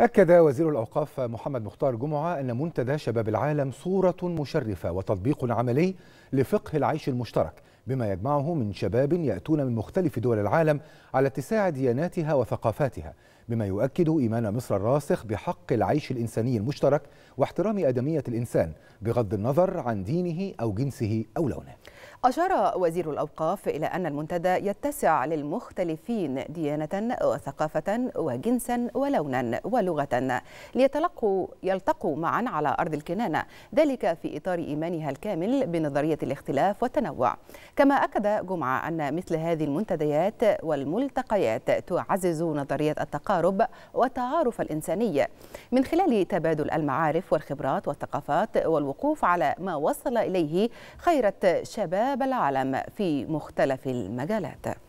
أكد وزير الأوقاف محمد مختار جمعة أن منتدى شباب العالم صورة مشرفة وتطبيق عملي لفقه العيش المشترك بما يجمعه من شباب يأتون من مختلف دول العالم على اتساع دياناتها وثقافاتها بما يؤكد إيمان مصر الراسخ بحق العيش الإنساني المشترك واحترام أدمية الإنسان بغض النظر عن دينه أو جنسه أو لونه أشار وزير الأوقاف إلى أن المنتدى يتسع للمختلفين ديانة وثقافة وجنسا ولونا ولغة ليتلقوا يلتقوا معا على أرض الكنانة ذلك في إطار إيمانها الكامل بنظرية الاختلاف والتنوع كما أكد جمعة أن مثل هذه المنتديات والملتقيات تعزز نظرية التقارب والتعارف الإنساني من خلال تبادل المعارف والخبرات والثقافات والوقوف على ما وصل إليه خيرة شباب العالم في مختلف المجالات